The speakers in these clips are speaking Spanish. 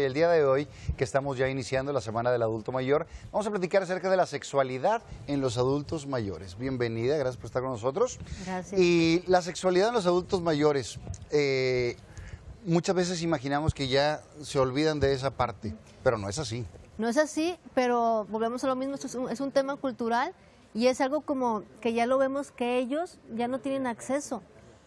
Y el día de hoy, que estamos ya iniciando la Semana del Adulto Mayor, vamos a platicar acerca de la sexualidad en los adultos mayores. Bienvenida, gracias por estar con nosotros. Gracias. Y la sexualidad en los adultos mayores, eh, muchas veces imaginamos que ya se olvidan de esa parte, pero no es así. No es así, pero volvemos a lo mismo, es, un, es un tema cultural y es algo como que ya lo vemos que ellos ya no tienen acceso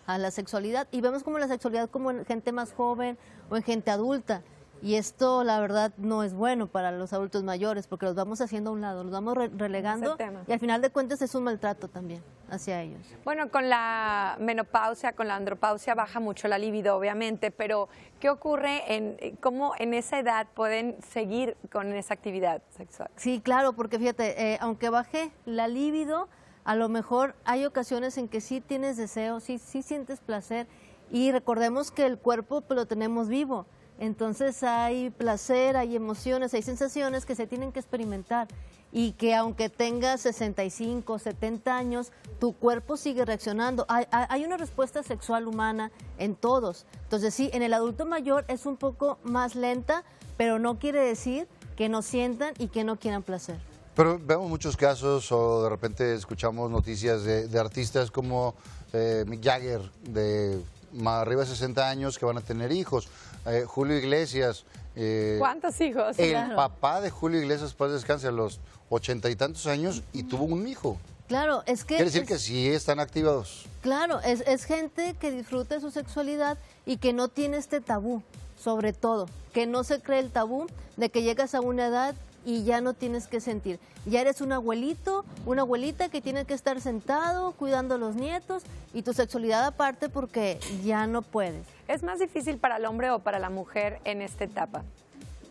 a la sexualidad y vemos como la sexualidad como en gente más joven o en gente adulta. Y esto, la verdad, no es bueno para los adultos mayores porque los vamos haciendo a un lado, los vamos relegando y al final de cuentas es un maltrato también hacia ellos. Bueno, con la menopausia, con la andropausia baja mucho la libido, obviamente, pero ¿qué ocurre en eh, cómo en esa edad pueden seguir con esa actividad sexual? Sí, claro, porque fíjate, eh, aunque baje la libido, a lo mejor hay ocasiones en que sí tienes deseo, sí, sí sientes placer y recordemos que el cuerpo lo tenemos vivo. Entonces hay placer, hay emociones, hay sensaciones que se tienen que experimentar y que aunque tengas 65, 70 años, tu cuerpo sigue reaccionando. Hay, una respuesta sexual humana en todos. Entonces sí, en el adulto mayor es un poco más lenta, pero no quiere decir que no sientan y que no quieran placer. Pero vemos muchos casos o de repente escuchamos noticias de, artistas como eh, Mick Jagger, de más arriba de 60 años que van a tener hijos. Eh, Julio Iglesias. Eh, ¿Cuántos hijos? El papá de Julio Iglesias, paz pues, descanse, a los ochenta y tantos años y tuvo un hijo. Claro, es que... Quiere decir que sí están activados. Claro, es, es gente que disfruta su sexualidad y que no tiene este tabú sobre todo, que no se cree el tabú de que llegas a una edad y ya no tienes que sentir. Ya eres un abuelito, una abuelita que tiene que estar sentado cuidando a los nietos y tu sexualidad aparte porque ya no puedes. ¿Es más difícil para el hombre o para la mujer en esta etapa?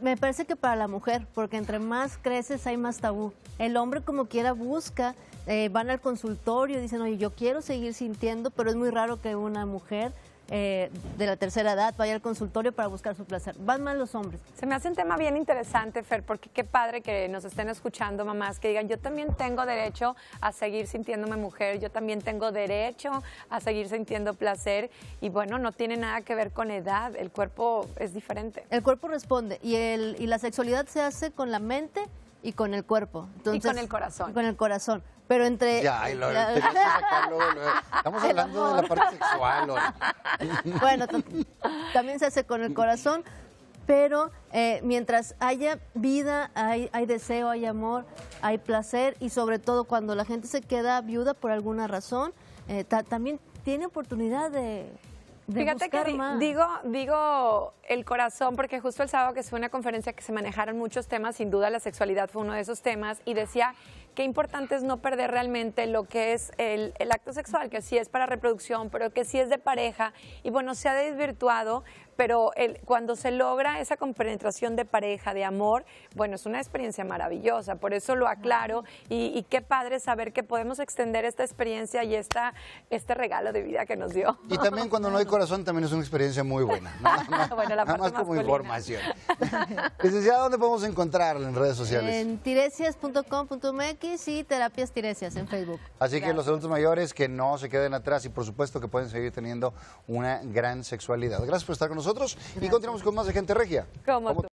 Me parece que para la mujer, porque entre más creces hay más tabú. El hombre como quiera busca, eh, van al consultorio, dicen, oye, yo quiero seguir sintiendo, pero es muy raro que una mujer eh, de la tercera edad vaya al consultorio para buscar su placer. Van mal los hombres. Se me hace un tema bien interesante, Fer, porque qué padre que nos estén escuchando mamás que digan, yo también tengo derecho a seguir sintiéndome mujer, yo también tengo derecho a seguir sintiendo placer y bueno, no tiene nada que ver con edad, el cuerpo es diferente. El cuerpo responde y, el, y la sexualidad se hace con la mente y con el cuerpo. y con el corazón. con el corazón. Pero entre. Ya, y lo, Estamos hablando de la parte sexual. Bueno, también se hace con el corazón, pero eh, mientras haya vida, hay, hay deseo, hay amor, hay placer y sobre todo cuando la gente se queda viuda por alguna razón, eh, también tiene oportunidad de Fíjate que digo, digo el corazón, porque justo el sábado que fue una conferencia que se manejaron muchos temas, sin duda la sexualidad fue uno de esos temas, y decía qué importante es no perder realmente lo que es el, acto sexual, que sí es para reproducción, pero que sí es de pareja. Y bueno, se ha desvirtuado, pero el, cuando se logra esa compenetración de pareja, de amor, bueno, es una experiencia maravillosa. Por eso lo aclaro. Y, qué padre saber que podemos extender esta experiencia y esta, este regalo de vida que nos dio. Y también cuando no hay corazón, también es una experiencia muy buena. bueno, la como información. ¿dónde podemos encontrarla en redes sociales? En tiresias.com.mx sí, terapias tiresias en Facebook. Así que los adultos mayores que no se queden atrás y por supuesto que pueden seguir teniendo una gran sexualidad. Gracias por estar con nosotros y continuamos con más de Gente Regia.